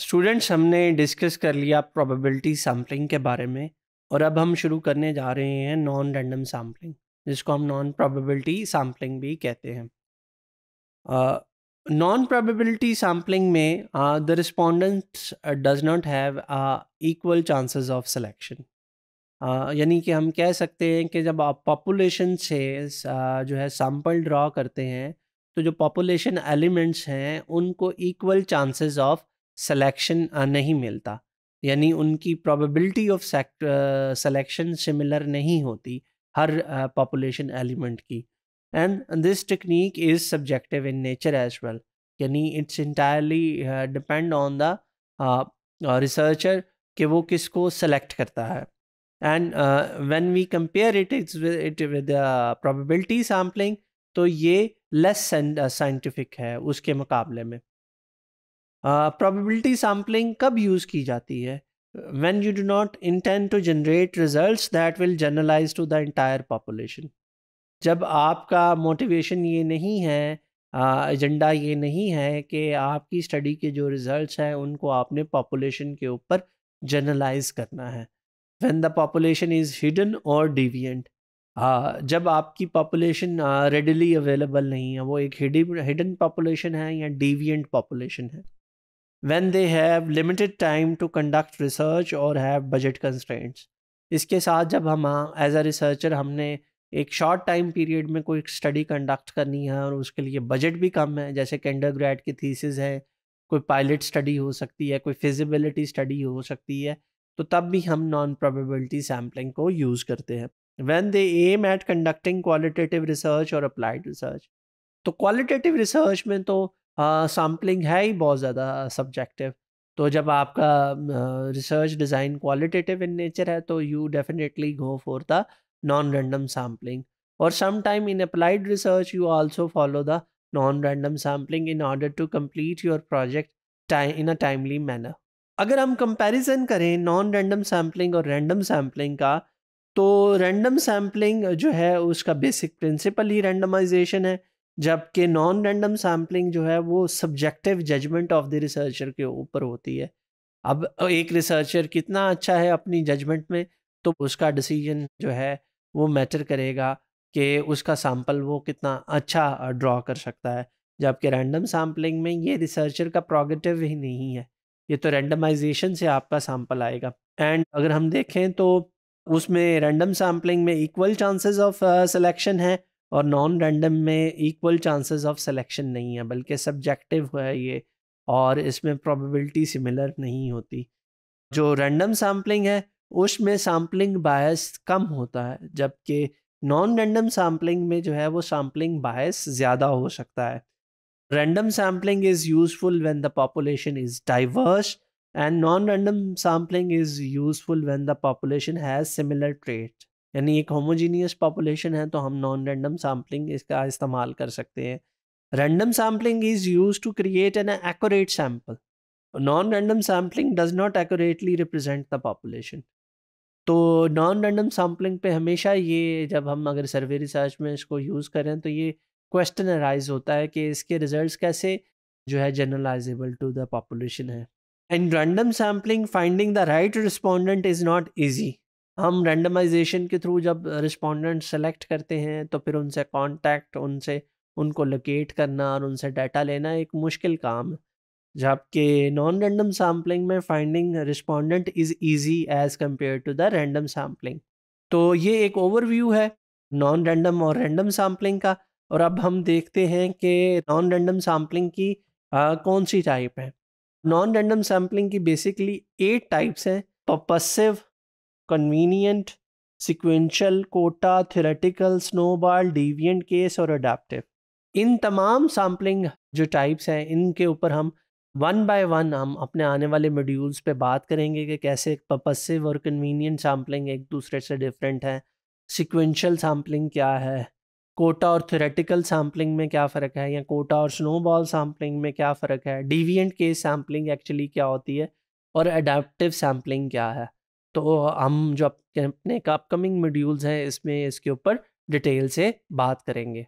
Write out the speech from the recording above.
students हमने discuss कर लिया प्रोबेबिलिटी सैम्पलिंग के बारे में और अब हम शुरू करने जा रहे हैं नॉन रैंडम सैम्पलिंग जिसको हम नॉन प्रोबेबिलिटी सैम्पलिंग भी कहते हैं नॉन प्रोबेबिलिटी सैम्पलिंग में the respondent does not have equal chances of selection यानी कि हम कह सकते हैं कि जब आप पॉपुलेशन से uh, जो है सैम्पल ड्रॉ करते हैं तो जो पॉपुलेशन एलिमेंट्स हैं उनको इक्वल चांसेस ऑफ सिलेक्शन नहीं मिलता यानी उनकी प्रोबेबिलिटी ऑफ सेलेक्शन सिमिलर नहीं होती हर पॉपुलेशन एलिमेंट की and this technique is subjective in nature as well यानी it's entirely depend on the researcher कि वो किसको सेलेक्ट करता है and when we compare it it's it with probability sampling तो ये लेस साइंटिफिक है उसके मुकाबले में प्रोबेबिलिटी सैम्पलिंग कब यूज़ की जाती है when you do not intend to generate result that will generalize to the entire population जब आपका मोटिवेशन ये नहीं है एजेंडा ये नहीं है कि आपकी स्टडी के जो रिजल्ट्स हैं उनको आपने पॉपुलेशन के ऊपर जनरलाइज करना है when the population is hidden और डिवियंट जब आपकी पॉपुलेशन रेडिली अवेलेबल नहीं है वो एक हिडन पॉपुलेशन है या डिवियंट पॉपुलेशन है when they have limited time to conduct research और have budget constraints इसके साथ जब हम एज अ रिसर्चर हमने एक शॉर्ट टाइम पीरियड में कोई स्टडी कंडक्ट करनी है और उसके लिए बजट भी कम है जैसे कि ग्रेड की थीसिस है कोई पायलट स्टडी हो सकती है कोई फिजिबिलिटी स्टडी हो सकती है तो तब भी हम नॉन प्रोबेबिलिटी सैम्पलिंग को यूज़ करते हैं when they aim at conducting qualitative research और अप्लाइड रिसर्च तो क्वालिटेटिव रिसर्च में तो सैम्पलिंग है ही बहुत ज़्यादा सब्जेक्टिव तो जब आपका research design qualitative in nature है तो you definitely go for the non random sampling और some time in applied research you also follow the non random sampling in order to complete your project in a timely manner अगर हम comparison करें non random sampling और random sampling का तो random sampling जो है उसका बेसिक प्रिंसिपल ही randomisation है जबकि नॉन रैंडम सैम्पलिंग जो है वो subjective judgment of the researcher के ऊपर होती है अब एक रिसर्चर कितना अच्छा है अपनी जजमेंट में तो उसका डिसीजन जो है वो मैटर करेगा कि उसका सैम्पल वो कितना अच्छा ड्रॉ कर सकता है जबकि रैंडम सैम्पलिंग में ये रिसर्चर का प्रोगेटिव ही नहीं है ये तो रैंडमाइजेशन से आपका सैम्पल आएगा एंड अगर हम देखें तो उसमें रैंडम सैम्पलिंग में इक्वल चांसेस ऑफ सिलेक्शन है और नॉन रैंडम में इक्वल चांसेस ऑफ सिलेक्शन नहीं है बल्कि सब्जेक्टिव है ये और इसमें प्रोबेबिलिटी सिमिलर नहीं होती जो रैंडम सैम्पलिंग है उसमें सैम्पलिंग बायस कम होता है जबकि नॉन रैंडम सैम्पलिंग में जो है वो सैम्पलिंग बायस ज़्यादा हो सकता है random sampling is useful when the population is diverse and non random sampling is useful when the population has similar trait यानी एक होमोजीनियस पॉपुलेशन है तो हम नॉन रैंडम सैम्पलिंग इसका इस्तेमाल कर सकते हैं random sampling is use to create an accurate sample non random sampling does not accurately represent the population तो नॉन रैंडम सैम्पलिंग पे हमेशा ये जब हम अगर सर्वे रिसर्च में इसको यूज़ करें तो ये क्वेश्चन अराइज होता है कि इसके रिजल्ट्स कैसे जो है जनरलाइजेबल टू द पॉपुलेशन है and random sampling finding the right respondent is not easy हम रैंडमाइजेशन के थ्रू जब रिस्पोंडेंट सेलेक्ट करते हैं तो फिर उनसे कांटेक्ट उनसे उनको लोकेट करना और उनसे डाटा लेना एक मुश्किल काम है जबकि नॉन रैंडम सैम्पलिंग में finding respondent is easy as compare to the random sampling तो ये एक ओवरव्यू है नॉन रैंडम और रैंडम सैम्पलिंग का और अब हम देखते हैं कि नॉन रैंडम सैम्पलिंग की आ, कौन सी टाइप है नॉन रैंडम सैम्पलिंग की बेसिकली एट टाइप्स हैं पर्पसिव तो convenient sequential quota theoretical snowball deviant case और अडाप्टिव इन तमाम सैम्पलिंग जो टाइप्स हैं इनके ऊपर हम वन बाय वन हम अपने आने वाले मॉड्यूल्स पे बात करेंगे कि कैसे पपसिव और कन्वीनियंट सैम्पलिंग एक दूसरे से डिफरेंट है सिक्वेंशल सैम्पलिंग क्या है कोटा और थेरेटिकल सैम्पलिंग में क्या फ़र्क है या कोटा और स्नोबॉल सैम्पलिंग में क्या फ़र्क है डिवियंट केस सैम्पलिंग एक्चुअली क्या होती है और अडेप्टिव सैम्पलिंग क्या है तो हम जो अपने अपने अपकमिंग मॉड्यूल्स हैं इसमें इसके ऊपर डिटेल से बात करेंगे